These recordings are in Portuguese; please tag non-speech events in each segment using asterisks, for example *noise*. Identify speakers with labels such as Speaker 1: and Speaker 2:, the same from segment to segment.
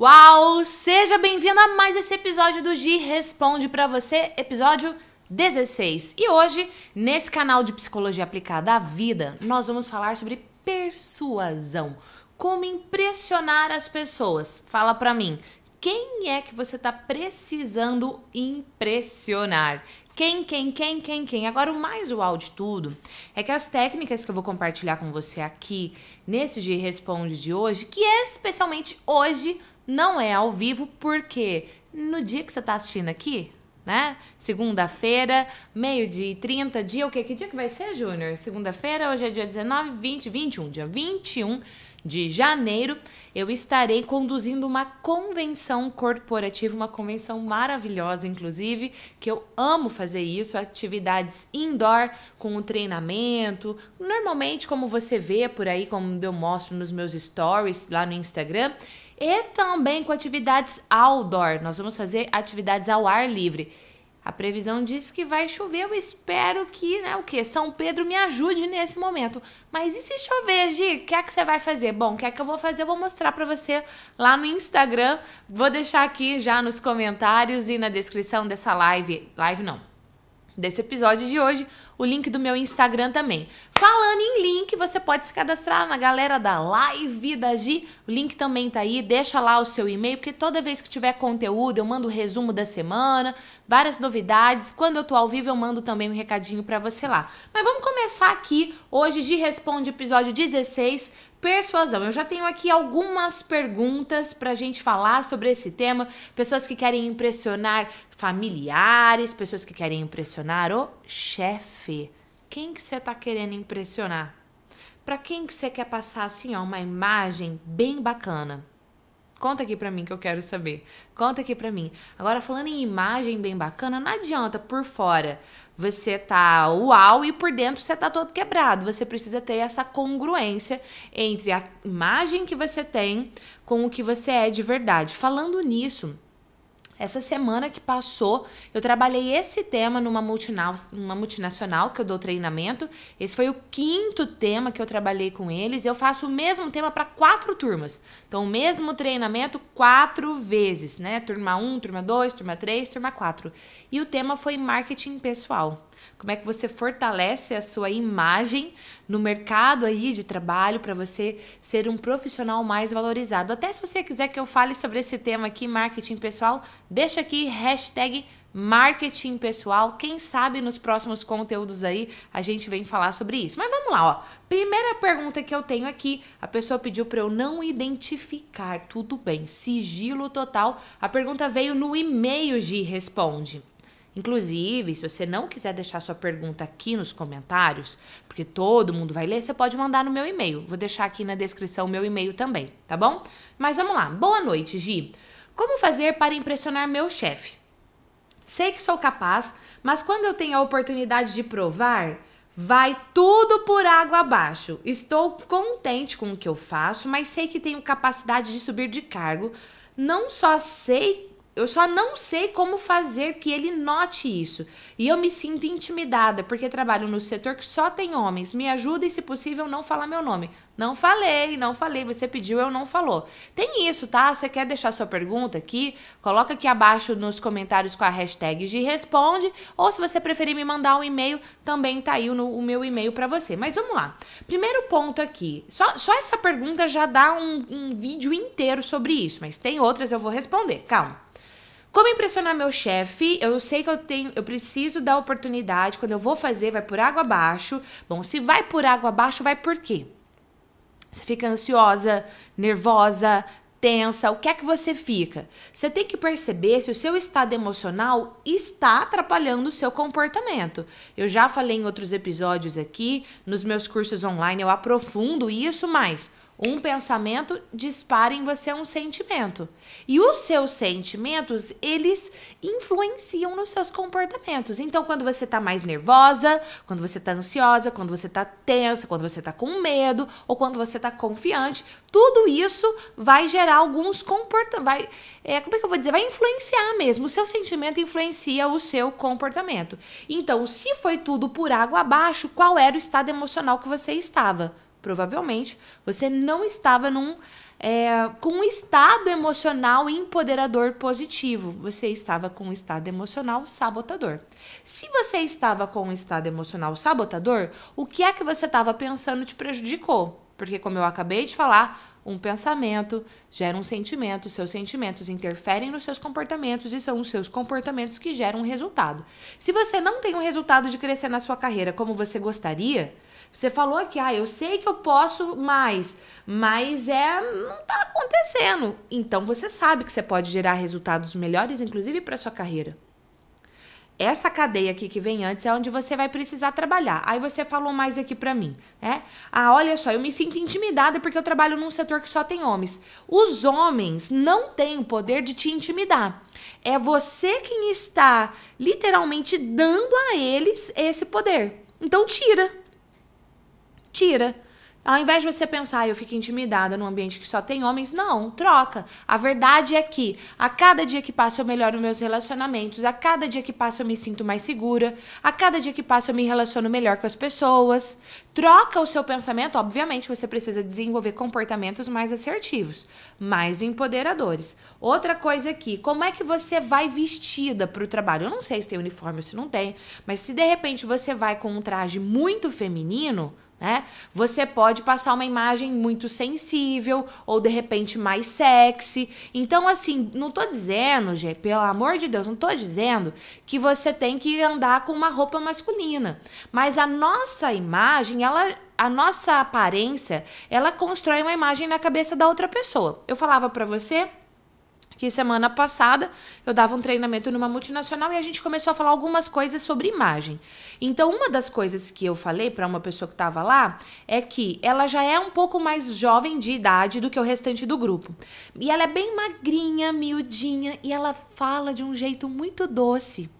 Speaker 1: Uau! Seja bem-vindo a mais esse episódio do Gi Responde para você, episódio 16. E hoje, nesse canal de psicologia aplicada à vida, nós vamos falar sobre persuasão. Como impressionar as pessoas? Fala para mim. Quem é que você está precisando impressionar? Quem, quem, quem, quem, quem? Agora, o mais uau de tudo é que as técnicas que eu vou compartilhar com você aqui nesse G Responde de hoje, que é especialmente hoje não é ao vivo, porque no dia que você está assistindo aqui, né? Segunda-feira, meio-dia e 30, dia o quê? Que dia que vai ser, Júnior? Segunda-feira, hoje é dia 19, 20, 21, dia 21 de janeiro, eu estarei conduzindo uma convenção corporativa, uma convenção maravilhosa, inclusive, que eu amo fazer isso, atividades indoor com o treinamento. Normalmente, como você vê por aí, como eu mostro nos meus stories lá no Instagram, e também com atividades outdoor. Nós vamos fazer atividades ao ar livre. A previsão diz que vai chover. Eu espero que, né, o que? São Pedro me ajude nesse momento. Mas e se chover, Gi? O que é que você vai fazer? Bom, o que é que eu vou fazer? Eu vou mostrar para você lá no Instagram. Vou deixar aqui já nos comentários e na descrição dessa live. Live não. Desse episódio de hoje o link do meu Instagram também. Falando em link, você pode se cadastrar na galera da live da G O link também tá aí. Deixa lá o seu e-mail, porque toda vez que tiver conteúdo, eu mando o resumo da semana, várias novidades. Quando eu tô ao vivo, eu mando também um recadinho para você lá. Mas vamos começar aqui. Hoje, de responde episódio 16 persuasão. Eu já tenho aqui algumas perguntas para a gente falar sobre esse tema. Pessoas que querem impressionar familiares, pessoas que querem impressionar o chefe. Quem que você está querendo impressionar? Para quem que você quer passar assim, ó, uma imagem bem bacana? Conta aqui pra mim que eu quero saber. Conta aqui pra mim. Agora, falando em imagem bem bacana, não adianta por fora você tá uau e por dentro você tá todo quebrado. Você precisa ter essa congruência entre a imagem que você tem com o que você é de verdade. Falando nisso, essa semana que passou, eu trabalhei esse tema numa multinacional que eu dou treinamento. Esse foi o quinto tema que eu trabalhei com eles. Eu faço o mesmo tema para quatro turmas. Então, o mesmo treinamento quatro vezes, né? Turma 1, um, turma 2, turma 3, turma 4. E o tema foi marketing pessoal. Como é que você fortalece a sua imagem no mercado aí de trabalho para você ser um profissional mais valorizado? Até se você quiser que eu fale sobre esse tema aqui, marketing pessoal, deixa aqui hashtag marketing pessoal. Quem sabe nos próximos conteúdos aí a gente vem falar sobre isso. Mas vamos lá, ó. Primeira pergunta que eu tenho aqui, a pessoa pediu para eu não identificar, tudo bem, sigilo total. A pergunta veio no e-mail de responde. Inclusive, se você não quiser deixar sua pergunta aqui nos comentários, porque todo mundo vai ler, você pode mandar no meu e-mail. Vou deixar aqui na descrição o meu e-mail também, tá bom? Mas vamos lá. Boa noite, Gi. Como fazer para impressionar meu chefe? Sei que sou capaz, mas quando eu tenho a oportunidade de provar, vai tudo por água abaixo. Estou contente com o que eu faço, mas sei que tenho capacidade de subir de cargo. Não só sei eu só não sei como fazer que ele note isso. E eu me sinto intimidada, porque trabalho no setor que só tem homens. Me ajuda e, se possível, não fala meu nome. Não falei, não falei. Você pediu, eu não falou. Tem isso, tá? Você quer deixar sua pergunta aqui? Coloca aqui abaixo nos comentários com a hashtag de responde. Ou se você preferir me mandar um e-mail, também tá aí no, o meu e-mail para você. Mas vamos lá. Primeiro ponto aqui. Só, só essa pergunta já dá um, um vídeo inteiro sobre isso, mas tem outras eu vou responder. Calma. Como impressionar meu chefe? Eu sei que eu tenho, eu preciso da oportunidade. Quando eu vou fazer, vai por água abaixo. Bom, se vai por água abaixo, vai por quê? Você fica ansiosa, nervosa, tensa, o que é que você fica? Você tem que perceber se o seu estado emocional está atrapalhando o seu comportamento. Eu já falei em outros episódios aqui, nos meus cursos online eu aprofundo isso mais. Um pensamento dispara em você um sentimento. E os seus sentimentos, eles influenciam nos seus comportamentos. Então, quando você tá mais nervosa, quando você tá ansiosa, quando você tá tensa, quando você tá com medo ou quando você tá confiante, tudo isso vai gerar alguns comportamentos. Vai, é, como é que eu vou dizer? Vai influenciar mesmo. O seu sentimento influencia o seu comportamento. Então, se foi tudo por água abaixo, qual era o estado emocional que você estava? provavelmente, você não estava num é, com um estado emocional empoderador positivo. Você estava com um estado emocional sabotador. Se você estava com um estado emocional sabotador, o que é que você estava pensando te prejudicou? Porque, como eu acabei de falar, um pensamento gera um sentimento, seus sentimentos interferem nos seus comportamentos e são os seus comportamentos que geram um resultado. Se você não tem um resultado de crescer na sua carreira como você gostaria, você falou que, ah, eu sei que eu posso mais, mas é não tá acontecendo. Então você sabe que você pode gerar resultados melhores, inclusive para sua carreira. Essa cadeia aqui que vem antes é onde você vai precisar trabalhar. Aí você falou mais aqui para mim, né? Ah, olha só, eu me sinto intimidada porque eu trabalho num setor que só tem homens. Os homens não têm o poder de te intimidar. É você quem está literalmente dando a eles esse poder. Então tira. Tira. Ao invés de você pensar, ah, eu fico intimidada num ambiente que só tem homens, não, troca. A verdade é que a cada dia que passa eu melhoro meus relacionamentos, a cada dia que passa eu me sinto mais segura, a cada dia que passa eu me relaciono melhor com as pessoas. Troca o seu pensamento, obviamente você precisa desenvolver comportamentos mais assertivos, mais empoderadores. Outra coisa aqui, como é que você vai vestida para o trabalho? Eu não sei se tem uniforme ou se não tem, mas se de repente você vai com um traje muito feminino, né? Você pode passar uma imagem muito sensível ou de repente mais sexy. Então, assim, não tô dizendo, gente, pelo amor de Deus, não tô dizendo que você tem que andar com uma roupa masculina. Mas a nossa imagem, ela a nossa aparência, ela constrói uma imagem na cabeça da outra pessoa. Eu falava para você que semana passada eu dava um treinamento numa multinacional e a gente começou a falar algumas coisas sobre imagem. Então, uma das coisas que eu falei para uma pessoa que estava lá é que ela já é um pouco mais jovem de idade do que o restante do grupo. E ela é bem magrinha, miudinha e ela fala de um jeito muito doce.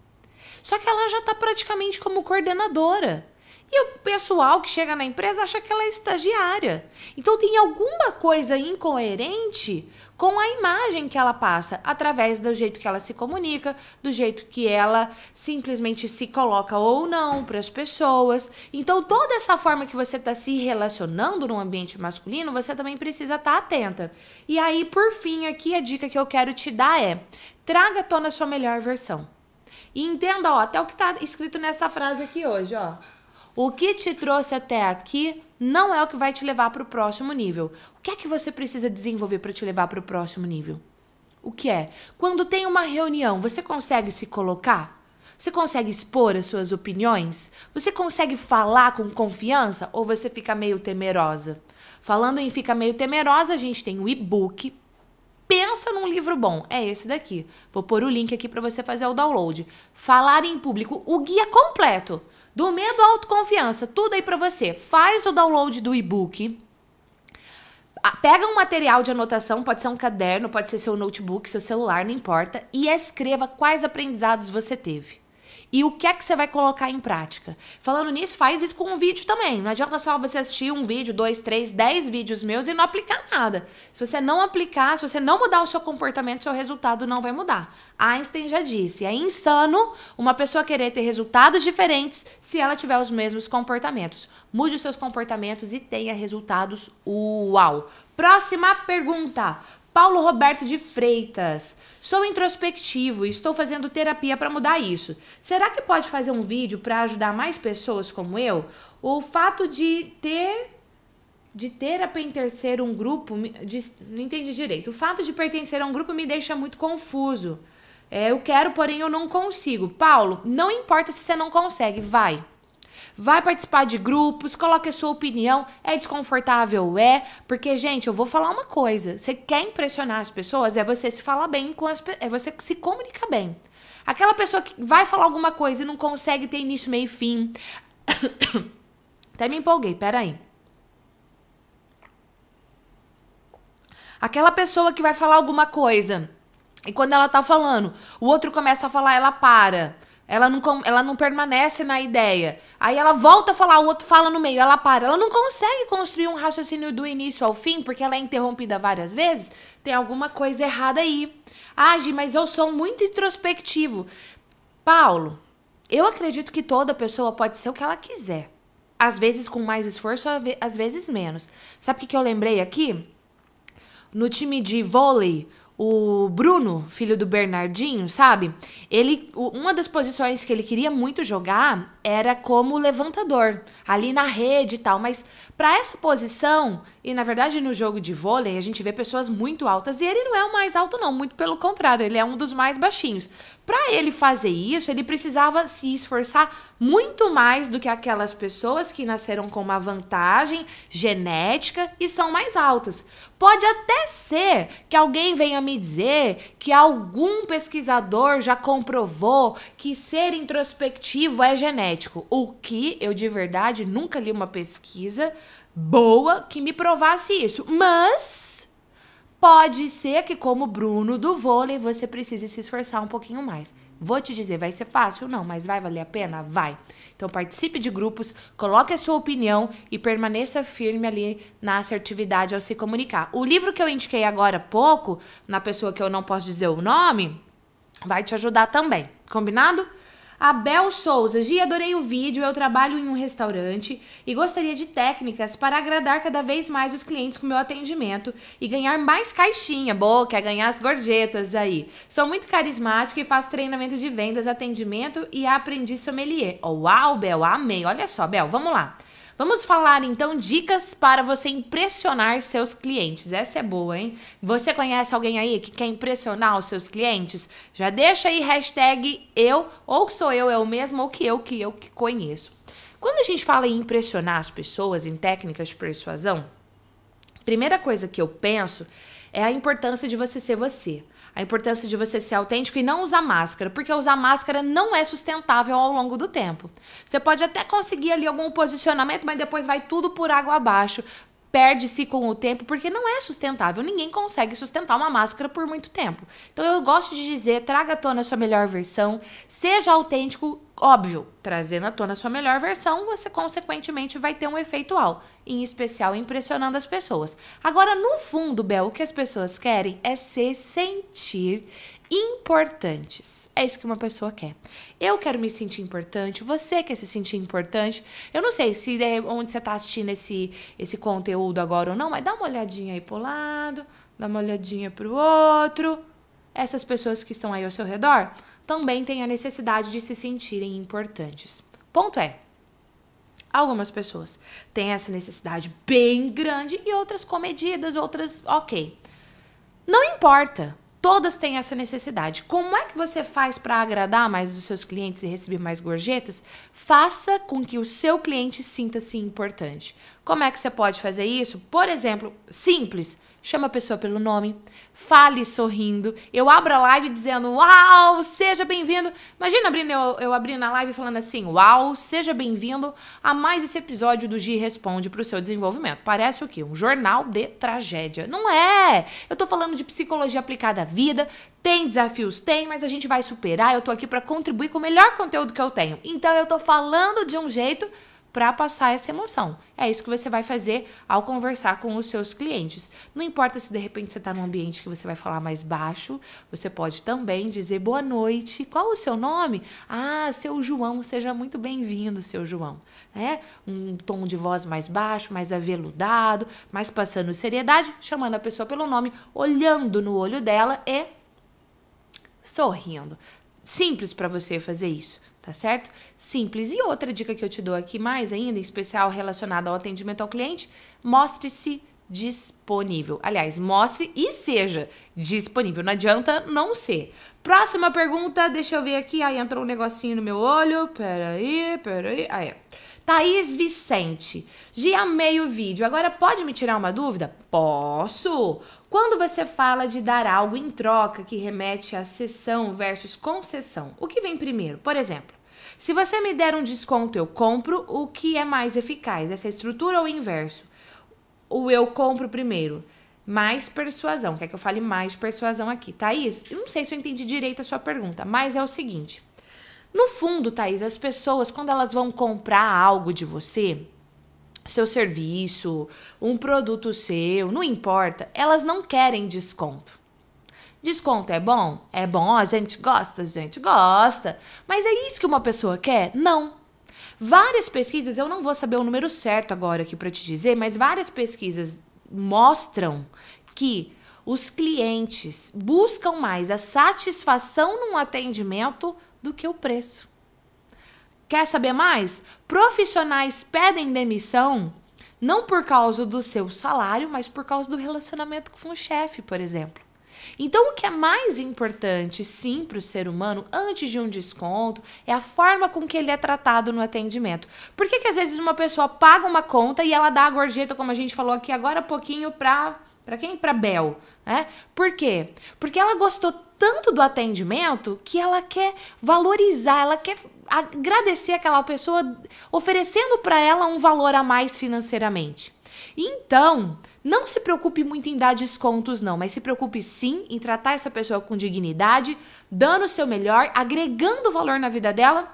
Speaker 1: Só que ela já está praticamente como coordenadora. E o pessoal que chega na empresa acha que ela é estagiária. Então tem alguma coisa incoerente com a imagem que ela passa, através do jeito que ela se comunica, do jeito que ela simplesmente se coloca ou não para as pessoas. Então toda essa forma que você está se relacionando no ambiente masculino, você também precisa estar tá atenta. E aí, por fim, aqui a dica que eu quero te dar é: traga à tona a sua melhor versão. E entenda, ó, até o que está escrito nessa frase aqui hoje, ó. O que te trouxe até aqui não é o que vai te levar para o próximo nível. O que é que você precisa desenvolver para te levar para o próximo nível? O que é? Quando tem uma reunião, você consegue se colocar? Você consegue expor as suas opiniões? Você consegue falar com confiança ou você fica meio temerosa? Falando em fica meio temerosa, a gente tem o e-book pensa num livro bom. É esse daqui. Vou pôr o link aqui para você fazer o download. Falar em público, o guia completo. Do medo à autoconfiança, tudo aí para você. Faz o download do e-book. Pega um material de anotação, pode ser um caderno, pode ser seu notebook, seu celular, não importa, e escreva quais aprendizados você teve e o que é que você vai colocar em prática. Falando nisso, faz isso com um vídeo também. Não adianta só você assistir um vídeo, dois, três, dez vídeos meus e não aplicar nada. Se você não aplicar, se você não mudar o seu comportamento, seu resultado não vai mudar. Einstein já disse: é insano uma pessoa querer ter resultados diferentes se ela tiver os mesmos comportamentos. Mude os seus comportamentos e tenha resultados uau. Próxima pergunta. Paulo Roberto de Freitas. Sou introspectivo e estou fazendo terapia para mudar isso. Será que pode fazer um vídeo para ajudar mais pessoas como eu? O fato de ter de ter a pertencer um grupo, de, não entendi direito. O fato de pertencer a um grupo me deixa muito confuso. É, eu quero, porém eu não consigo. Paulo, não importa se você não consegue, vai vai participar de grupos, coloque a sua opinião. É desconfortável? É. Porque, gente, eu vou falar uma coisa: você quer impressionar as pessoas, é você se falar bem com as é você se comunicar bem. Aquela pessoa que vai falar alguma coisa e não consegue ter início, meio e fim. *coughs* Até me empolguei, peraí. Aquela pessoa que vai falar alguma coisa e quando ela tá falando, o outro começa a falar, ela para. Ela não, ela não permanece na ideia. Aí ela volta a falar, o outro fala no meio, ela para. Ela não consegue construir um raciocínio do início ao fim, porque ela é interrompida várias vezes. Tem alguma coisa errada aí. Age, ah, mas eu sou muito introspectivo. Paulo, eu acredito que toda pessoa pode ser o que ela quiser. Às vezes com mais esforço, às vezes menos. Sabe o que eu lembrei aqui? No time de vôlei, o Bruno, filho do Bernardinho, sabe? Ele, uma das posições que ele queria muito jogar era como levantador, ali na rede e tal, mas para essa posição, e na verdade no jogo de vôlei a gente vê pessoas muito altas e ele não é o mais alto não, muito pelo contrário, ele é um dos mais baixinhos. Para ele fazer isso, ele precisava se esforçar muito mais do que aquelas pessoas que nasceram com uma vantagem genética e são mais altas. Pode até ser que alguém venha me dizer que algum pesquisador já comprovou que ser introspectivo é genético genético. O que eu de verdade nunca li uma pesquisa boa que me provasse isso. Mas pode ser que, como Bruno do vôlei, você precise se esforçar um pouquinho mais. Vou te dizer, vai ser fácil? Não, mas vai valer a pena? Vai. Então participe de grupos, coloque a sua opinião e permaneça firme ali na assertividade ao se comunicar. O livro que eu indiquei agora há pouco, na pessoa que eu não posso dizer o nome, vai te ajudar também. Combinado? Abel Souza, Gi, adorei o vídeo, eu trabalho em um restaurante e gostaria de técnicas para agradar cada vez mais os clientes com meu atendimento e ganhar mais caixinha. Boa, quer ganhar as gorjetas aí. Sou muito carismática e faço treinamento de vendas, atendimento e aprendi sommelier. Oh, uau, Bel, amei. Olha só, Bel, vamos lá. Vamos falar então dicas para você impressionar seus clientes. Essa é boa, hein? Você conhece alguém aí que quer impressionar os seus clientes? Já deixa aí hashtag eu, ou que sou eu, é o mesmo, ou que eu, que eu que conheço. Quando a gente fala em impressionar as pessoas em técnicas de persuasão, primeira coisa que eu penso é a importância de você ser você. A importância de você ser autêntico e não usar máscara, porque usar máscara não é sustentável ao longo do tempo. Você pode até conseguir ali algum posicionamento, mas depois vai tudo por água abaixo, perde-se com o tempo, porque não é sustentável. Ninguém consegue sustentar uma máscara por muito tempo. Então eu gosto de dizer: traga à tona a sua melhor versão, seja autêntico, óbvio. Trazendo à tona a sua melhor versão, você consequentemente vai ter um efeito alto, em especial impressionando as pessoas. Agora, no fundo, Bel, o que as pessoas querem é se sentir importantes. É isso que uma pessoa quer. Eu quero me sentir importante, você quer se sentir importante. Eu não sei se é onde você está assistindo esse, esse conteúdo agora ou não, mas dá uma olhadinha aí para o lado, dá uma olhadinha para o outro. Essas pessoas que estão aí ao seu redor também têm a necessidade de se sentirem importantes. Ponto é, Algumas pessoas têm essa necessidade bem grande e outras comedidas, outras ok. Não importa. Todas têm essa necessidade. Como é que você faz para agradar mais os seus clientes e receber mais gorjetas? Faça com que o seu cliente sinta-se importante. Como é que você pode fazer isso? Por exemplo, simples. Chama a pessoa pelo nome, fale sorrindo. Eu abro a live dizendo Uau, seja bem-vindo. Imagina abrindo, eu, eu abrindo a live falando assim: Uau, seja bem-vindo a mais esse episódio do Gi Responde para o seu desenvolvimento. Parece o quê? Um jornal de tragédia. Não é! Eu tô falando de psicologia aplicada à vida. Tem desafios? Tem, mas a gente vai superar. Eu tô aqui para contribuir com o melhor conteúdo que eu tenho. Então eu tô falando de um jeito para passar essa emoção. É isso que você vai fazer ao conversar com os seus clientes. Não importa se de repente você está num ambiente que você vai falar mais baixo, você pode também dizer boa noite. Qual o seu nome? Ah, seu João, seja muito bem-vindo, seu João. É um tom de voz mais baixo, mais aveludado, mais passando seriedade, chamando a pessoa pelo nome, olhando no olho dela e sorrindo. Simples para você fazer isso tá certo? Simples. E outra dica que eu te dou aqui mais ainda, em especial relacionada ao atendimento ao cliente, mostre-se disponível. Aliás, mostre e seja disponível. Não adianta não ser. Próxima pergunta, deixa eu ver aqui. Aí entrou um negocinho no meu olho. Peraí, peraí. Aí. é. Thaís Vicente. Já amei o vídeo. Agora pode me tirar uma dúvida? Posso! Quando você fala de dar algo em troca que remete a sessão versus concessão, o que vem primeiro? Por exemplo, se você me der um desconto, eu compro, o que é mais eficaz? Essa estrutura ou o inverso? O eu compro primeiro. Mais persuasão. Quer que eu fale mais persuasão aqui? Thaís, eu não sei se eu entendi direito a sua pergunta, mas é o seguinte. No fundo, Thaís, as pessoas, quando elas vão comprar algo de você, seu serviço, um produto seu, não importa, elas não querem desconto. Desconto é bom? É bom, a gente gosta, a gente gosta. Mas é isso que uma pessoa quer? Não. Várias pesquisas, eu não vou saber o número certo agora aqui para te dizer, mas várias pesquisas mostram que os clientes buscam mais a satisfação num atendimento do que o preço. Quer saber mais? Profissionais pedem demissão não por causa do seu salário, mas por causa do relacionamento com o chefe, por exemplo. Então, o que é mais importante, sim, para o ser humano, antes de um desconto, é a forma com que ele é tratado no atendimento. Por que, que às vezes uma pessoa paga uma conta e ela dá a gorjeta, como a gente falou aqui agora há pouquinho, para. Para quem? Para Bel, né? Por quê? Porque ela gostou tanto do atendimento que ela quer valorizar, ela quer agradecer aquela pessoa oferecendo para ela um valor a mais financeiramente. Então, não se preocupe muito em dar descontos, não, mas se preocupe sim em tratar essa pessoa com dignidade, dando o seu melhor, agregando valor na vida dela.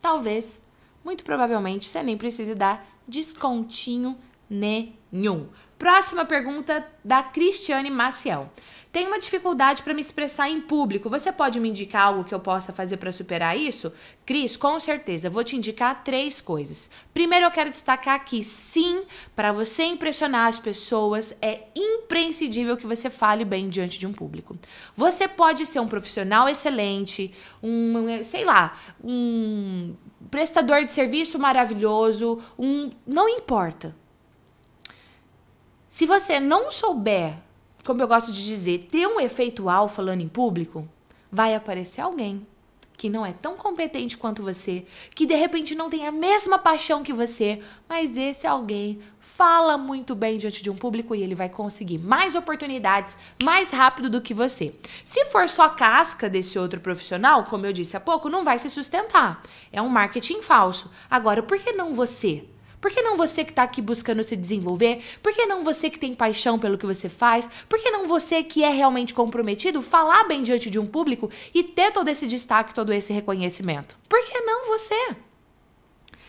Speaker 1: Talvez, muito provavelmente, você nem precise dar descontinho nenhum. Próxima pergunta da Cristiane Maciel. Tenho uma dificuldade para me expressar em público. Você pode me indicar algo que eu possa fazer para superar isso? Cris, com certeza. Vou te indicar três coisas. Primeiro, eu quero destacar que sim, para você impressionar as pessoas, é imprescindível que você fale bem diante de um público. Você pode ser um profissional excelente, um, sei lá, um prestador de serviço maravilhoso, um, não importa. Se você não souber, como eu gosto de dizer, ter um efeito alfa falando em público, vai aparecer alguém que não é tão competente quanto você, que de repente não tem a mesma paixão que você, mas esse alguém fala muito bem diante de um público e ele vai conseguir mais oportunidades mais rápido do que você. Se for só casca desse outro profissional, como eu disse há pouco, não vai se sustentar. É um marketing falso. Agora, por que não você? Por que não você que tá aqui buscando se desenvolver? Por que não você que tem paixão pelo que você faz? Por que não você que é realmente comprometido falar bem diante de um público e ter todo esse destaque, todo esse reconhecimento? Por que não você?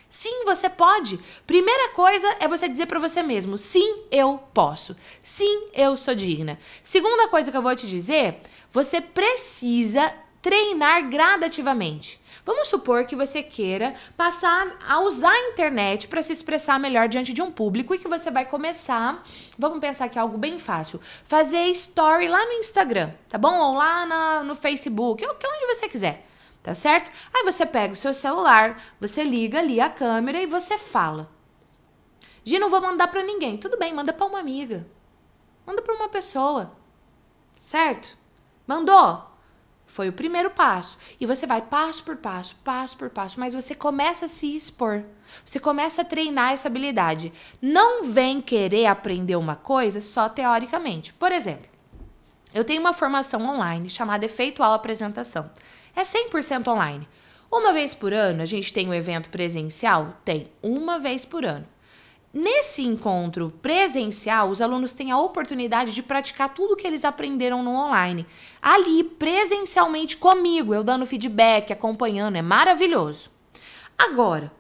Speaker 1: Sim, você pode. Primeira coisa é você dizer para você mesmo: sim, eu posso. Sim, eu sou digna. Segunda coisa que eu vou te dizer, você precisa treinar gradativamente. Vamos supor que você queira passar a usar a internet para se expressar melhor diante de um público e que você vai começar, vamos pensar que é algo bem fácil, fazer story lá no Instagram, tá bom? Ou lá na, no Facebook, é ou onde você quiser tá certo? Aí você pega o seu celular, você liga ali a câmera e você fala. Gi, não vou mandar para ninguém. Tudo bem, manda para uma amiga. Manda para uma pessoa. Certo? Mandou? Foi o primeiro passo. E você vai passo por passo, passo por passo, mas você começa a se expor. Você começa a treinar essa habilidade. Não vem querer aprender uma coisa só teoricamente. Por exemplo, eu tenho uma formação online chamada Efeitual Apresentação. É 100% online. Uma vez por ano a gente tem um evento presencial? Tem, uma vez por ano. Nesse encontro presencial, os alunos têm a oportunidade de praticar tudo o que eles aprenderam no online. Ali, presencialmente comigo, eu dando feedback, acompanhando, é maravilhoso. Agora,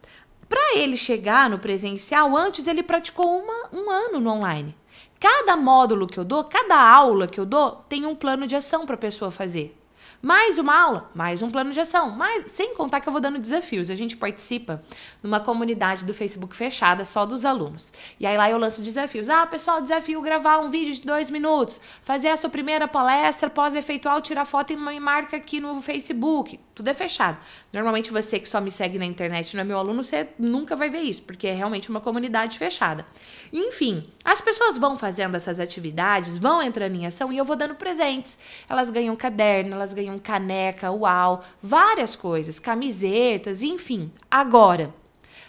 Speaker 1: para ele chegar no presencial, antes ele praticou uma, um ano no online. Cada módulo que eu dou, cada aula que eu dou, tem um plano de ação para a pessoa fazer mais uma aula, mais um plano de ação, mais, sem contar que eu vou dando desafios. A gente participa numa comunidade do Facebook fechada só dos alunos. E aí lá eu lanço desafios. Ah, pessoal, desafio gravar um vídeo de dois minutos, fazer a sua primeira palestra, pós-efeitual, tirar foto e me marca aqui no Facebook. Tudo é fechado. Normalmente você que só me segue na internet não é meu aluno, você nunca vai ver isso, porque é realmente uma comunidade fechada. Enfim, as pessoas vão fazendo essas atividades, vão entrando em ação e eu vou dando presentes. Elas ganham caderno, elas ganham caneca, uau, várias coisas, camisetas, enfim. Agora,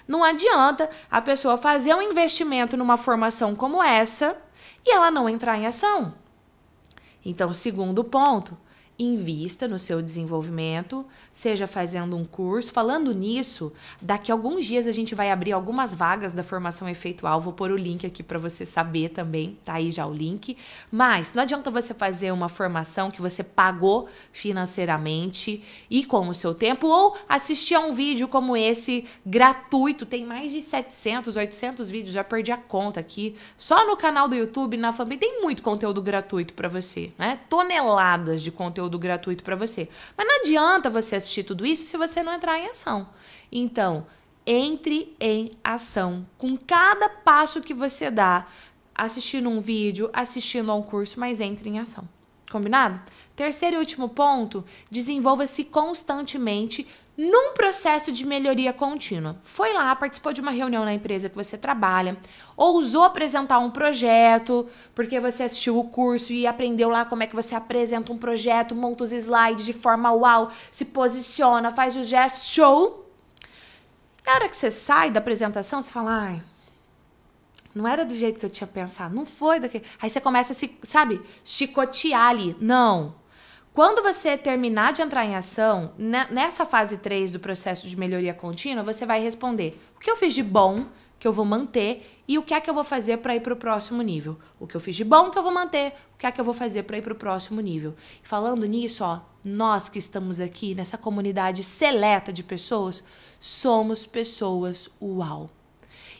Speaker 1: não adianta a pessoa fazer um investimento numa formação como essa e ela não entrar em ação. Então, segundo ponto, invista no seu desenvolvimento, seja fazendo um curso. Falando nisso, daqui a alguns dias a gente vai abrir algumas vagas da formação efeitual. Vou pôr o link aqui para você saber também, tá aí já o link. Mas não adianta você fazer uma formação que você pagou financeiramente e com o seu tempo ou assistir a um vídeo como esse gratuito. Tem mais de 700, 800 vídeos, já perdi a conta aqui. Só no canal do YouTube, na família tem muito conteúdo gratuito para você, né? Toneladas de conteúdo conteúdo gratuito para você. Mas não adianta você assistir tudo isso se você não entrar em ação. Então, entre em ação. Com cada passo que você dá, assistindo um vídeo, assistindo a um curso, mas entre em ação. Combinado? Terceiro e último ponto: desenvolva-se constantemente num processo de melhoria contínua. Foi lá, participou de uma reunião na empresa que você trabalha, ousou apresentar um projeto, porque você assistiu o curso e aprendeu lá como é que você apresenta um projeto, monta os slides de forma uau, se posiciona, faz os gestos, show. Na hora que você sai da apresentação, você fala, ai, não era do jeito que eu tinha pensado, não foi daquele. Aí você começa a se, sabe, chicotear ali. Não, quando você terminar de entrar em ação, né, nessa fase 3 do processo de melhoria contínua, você vai responder: o que eu fiz de bom que eu vou manter e o que é que eu vou fazer para ir para o próximo nível? O que eu fiz de bom que eu vou manter, o que é que eu vou fazer para ir para o próximo nível? falando nisso, ó, nós que estamos aqui nessa comunidade seleta de pessoas, somos pessoas uau.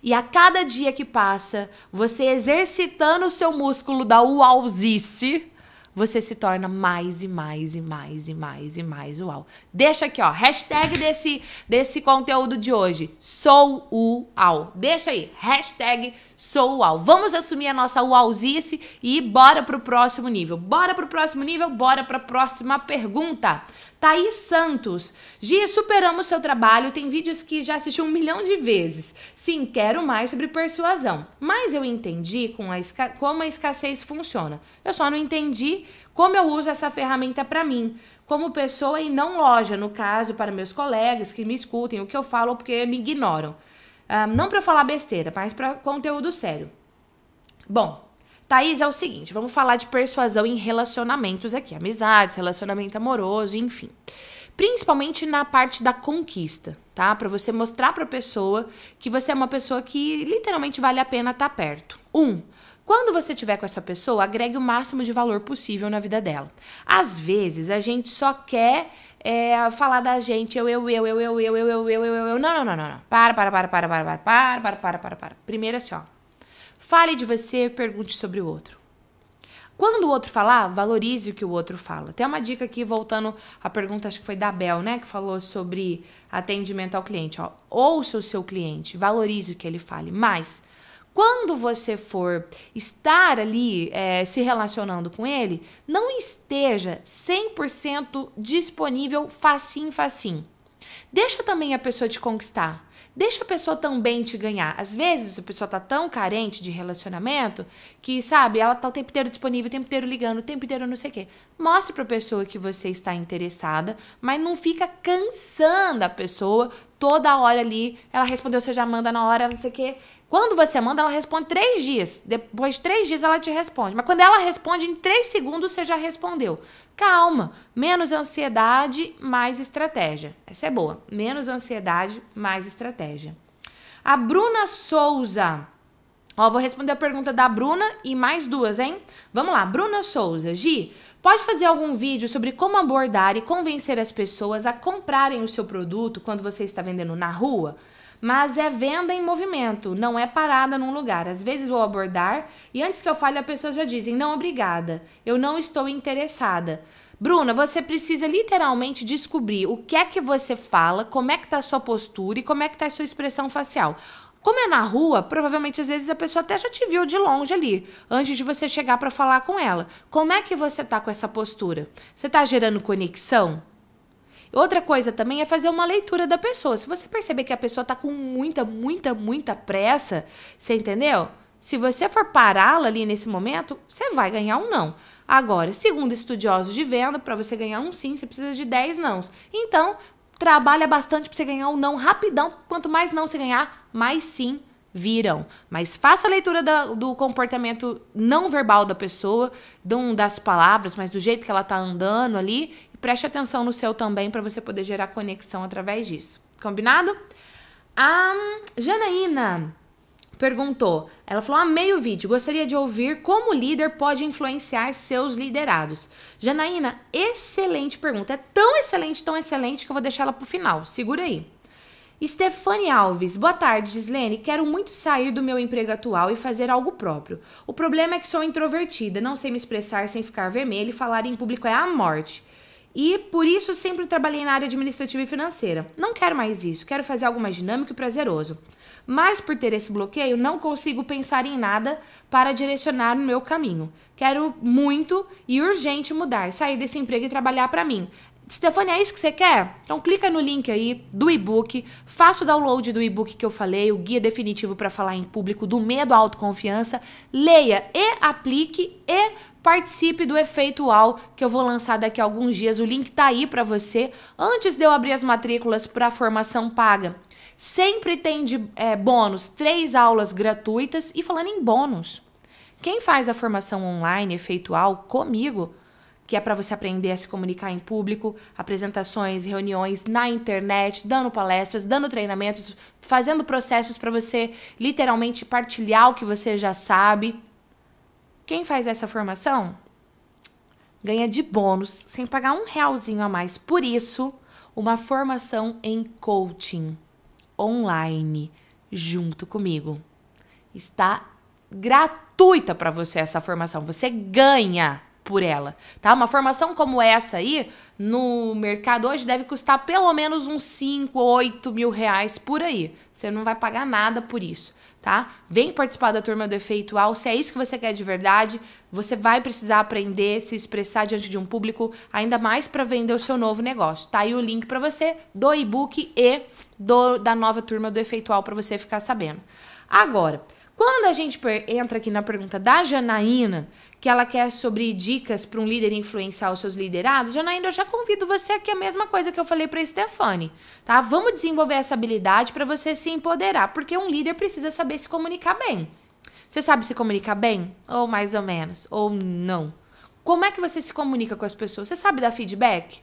Speaker 1: E a cada dia que passa, você exercitando o seu músculo da uauzice, você se torna mais e mais e mais e mais e mais uau. Deixa aqui, ó, hashtag desse, desse conteúdo de hoje, sou uau. Deixa aí, hashtag sou uau. Vamos assumir a nossa uauzice e bora pro próximo nível. Bora pro próximo nível, bora pra próxima pergunta. Thaís Santos. Gi, superamos seu trabalho. Tem vídeos que já assisti um milhão de vezes. Sim, quero mais sobre persuasão. Mas eu entendi com a como a escassez funciona. Eu só não entendi como eu uso essa ferramenta para mim. Como pessoa e não loja, no caso, para meus colegas que me escutem o que eu falo porque me ignoram. Ah, não para falar besteira, mas para conteúdo sério. Bom, Thaís, é o seguinte, vamos falar de persuasão em relacionamentos aqui, amizades, relacionamento amoroso, enfim. Principalmente na parte da conquista, tá? Para você mostrar para a pessoa que você é uma pessoa que literalmente vale a pena estar tá perto. Um, quando você estiver com essa pessoa, agregue o máximo de valor possível na vida dela. Às vezes, a gente só quer é, falar da gente, eu, eu, eu, eu, eu, eu, eu, eu, eu, eu, eu, eu. Não, não, não, não, Para, Para, para, para, para, para, para, para, para, para, para. Primeiro assim, ó. Fale de você, pergunte sobre o outro. Quando o outro falar, valorize o que o outro fala. Tem uma dica aqui, voltando à pergunta, acho que foi da Bel, né? Que falou sobre atendimento ao cliente. Ó, ouça o seu cliente, valorize o que ele fale. Mas, quando você for estar ali é, se relacionando com ele, não esteja 100% disponível facinho, facinho. Deixa também a pessoa te conquistar. Deixa a pessoa também te ganhar. Às vezes a pessoa tá tão carente de relacionamento que, sabe, ela tá o tempo inteiro disponível, o tempo inteiro ligando, o tempo inteiro não sei o quê. Mostre pra pessoa que você está interessada, mas não fica cansando a pessoa toda hora ali. Ela respondeu, você já manda na hora, não sei o quê. Quando você manda, ela responde três dias. Depois de três dias ela te responde. Mas quando ela responde, em três segundos você já respondeu. Calma, menos ansiedade, mais estratégia. Essa é boa. Menos ansiedade, mais estratégia. A Bruna Souza. Ó, vou responder a pergunta da Bruna e mais duas, hein? Vamos lá, Bruna Souza. Gi, pode fazer algum vídeo sobre como abordar e convencer as pessoas a comprarem o seu produto quando você está vendendo na rua? mas é venda em movimento, não é parada num lugar. Às vezes vou abordar e antes que eu fale, a pessoa já dizem: "Não, obrigada. Eu não estou interessada". Bruna, você precisa literalmente descobrir o que é que você fala, como é que tá a sua postura e como é que tá a sua expressão facial. Como é na rua, provavelmente às vezes a pessoa até já te viu de longe ali, antes de você chegar para falar com ela. Como é que você tá com essa postura? Você tá gerando conexão? Outra coisa também é fazer uma leitura da pessoa. Se você perceber que a pessoa tá com muita, muita, muita pressa, você entendeu? Se você for pará-la ali nesse momento, você vai ganhar um não. Agora, segundo estudiosos de venda, para você ganhar um sim, você precisa de 10 nãos. Então, trabalha bastante para você ganhar um não rapidão. Quanto mais não você ganhar, mais sim viram. Mas faça a leitura da, do comportamento não verbal da pessoa, não das palavras, mas do jeito que ela tá andando ali. E preste atenção no seu também para você poder gerar conexão através disso. Combinado? A Janaína perguntou. Ela falou: Amei o vídeo, gostaria de ouvir como o líder pode influenciar seus liderados. Janaína, excelente pergunta. É tão excelente, tão excelente que eu vou deixar ela pro final. Segura aí. Stefane Alves, boa tarde, Gislene. Quero muito sair do meu emprego atual e fazer algo próprio. O problema é que sou introvertida, não sei me expressar sem ficar vermelha e falar em público é a morte. E por isso sempre trabalhei na área administrativa e financeira. Não quero mais isso, quero fazer algo mais dinâmico e prazeroso. Mas por ter esse bloqueio, não consigo pensar em nada para direcionar o meu caminho. Quero muito e urgente mudar, sair desse emprego e trabalhar para mim. Stefania, é isso que você quer? Então clica no link aí do e-book, faça o download do e-book que eu falei, o guia definitivo para falar em público do medo à autoconfiança, leia e aplique e participe do efeito UAU que eu vou lançar daqui a alguns dias. O link tá aí para você. Antes de eu abrir as matrículas para a formação paga, sempre tem de é, bônus três aulas gratuitas e falando em bônus, quem faz a formação online efeitual comigo? que é para você aprender a se comunicar em público, apresentações, reuniões na internet, dando palestras, dando treinamentos, fazendo processos para você literalmente partilhar o que você já sabe. Quem faz essa formação ganha de bônus, sem pagar um realzinho a mais. Por isso, uma formação em coaching online junto comigo. Está gratuita para você essa formação. Você ganha por ela, tá? Uma formação como essa aí, no mercado hoje, deve custar pelo menos uns 5, 8 mil reais por aí. Você não vai pagar nada por isso, tá? Vem participar da turma do Efeito Al, se é isso que você quer de verdade, você vai precisar aprender, se expressar diante de um público, ainda mais para vender o seu novo negócio. Tá aí o link para você do e-book e do, da nova turma do Efeito Al para você ficar sabendo. Agora, quando a gente entra aqui na pergunta da Janaína, que ela quer sobre dicas para um líder influenciar os seus liderados, Janaína, eu já convido você aqui a mesma coisa que eu falei para a Stefani, tá? Vamos desenvolver essa habilidade para você se empoderar, porque um líder precisa saber se comunicar bem. Você sabe se comunicar bem? Ou mais ou menos? Ou não? Como é que você se comunica com as pessoas? Você sabe dar feedback?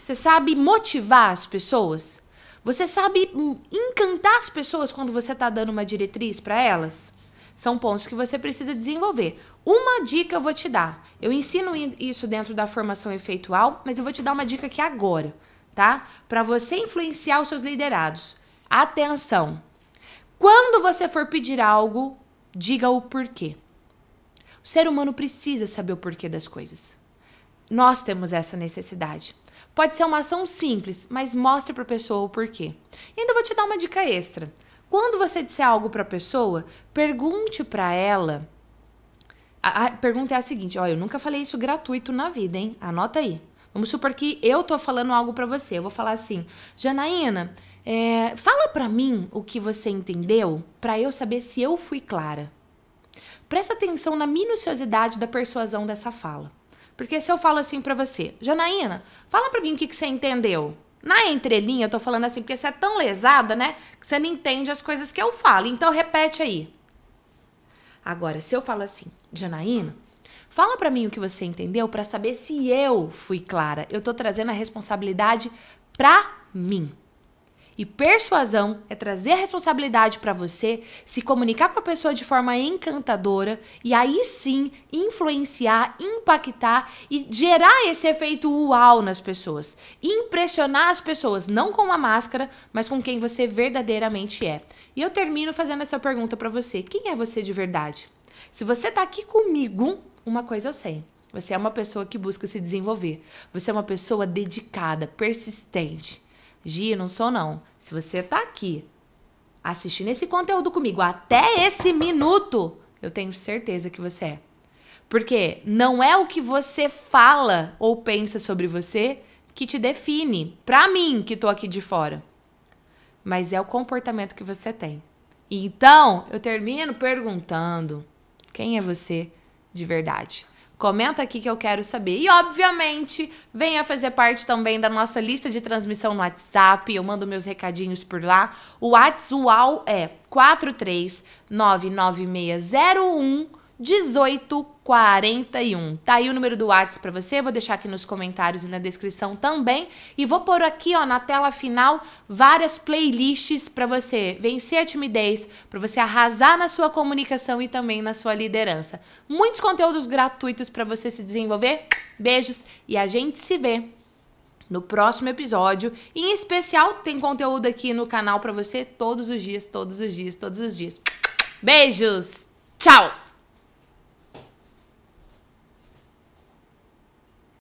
Speaker 1: Você sabe motivar as pessoas? Você sabe hum, encantar as pessoas quando você está dando uma diretriz para elas? São pontos que você precisa desenvolver. Uma dica eu vou te dar. Eu ensino isso dentro da formação efeitual, mas eu vou te dar uma dica aqui agora, tá? Para você influenciar os seus liderados. Atenção! Quando você for pedir algo, diga o porquê. O ser humano precisa saber o porquê das coisas. Nós temos essa necessidade. Pode ser uma ação simples, mas mostre para a pessoa o porquê. E ainda vou te dar uma dica extra. Quando você disser algo para a pessoa, pergunte para ela. A, a, pergunta é a seguinte: olha, eu nunca falei isso gratuito na vida, hein? Anota aí. Vamos supor que eu tô falando algo para você. Eu vou falar assim, Janaína, é, fala para mim o que você entendeu para eu saber se eu fui clara. Presta atenção na minuciosidade da persuasão dessa fala. Porque se eu falo assim para você, Janaína, fala para mim o que, que você entendeu. Na entrelinha, eu tô falando assim, porque você é tão lesada, né? Que você não entende as coisas que eu falo. Então repete aí. Agora, se eu falo assim, Janaína, fala para mim o que você entendeu para saber se eu fui clara. Eu tô trazendo a responsabilidade pra mim. E persuasão é trazer a responsabilidade para você, se comunicar com a pessoa de forma encantadora e aí sim influenciar, impactar e gerar esse efeito uau nas pessoas. Impressionar as pessoas, não com a máscara, mas com quem você verdadeiramente é. E eu termino fazendo essa pergunta para você: quem é você de verdade? Se você tá aqui comigo, uma coisa eu sei. Você é uma pessoa que busca se desenvolver. Você é uma pessoa dedicada, persistente. Gi, não sou não. Se você tá aqui assistindo esse conteúdo comigo até esse minuto, eu tenho certeza que você é. Porque não é o que você fala ou pensa sobre você que te define, pra mim que tô aqui de fora. Mas é o comportamento que você tem. Então, eu termino perguntando: quem é você de verdade? Comenta aqui que eu quero saber. E, obviamente, venha fazer parte também da nossa lista de transmissão no WhatsApp. Eu mando meus recadinhos por lá. O WhatsApp é 4399601 1841. Tá aí o número do WhatsApp para você, vou deixar aqui nos comentários e na descrição também, e vou pôr aqui, ó, na tela final várias playlists para você vencer a timidez, para você arrasar na sua comunicação e também na sua liderança. Muitos conteúdos gratuitos para você se desenvolver. Beijos e a gente se vê no próximo episódio. Em especial, tem conteúdo aqui no canal para você todos os dias, todos os dias, todos os dias. Beijos! Tchau!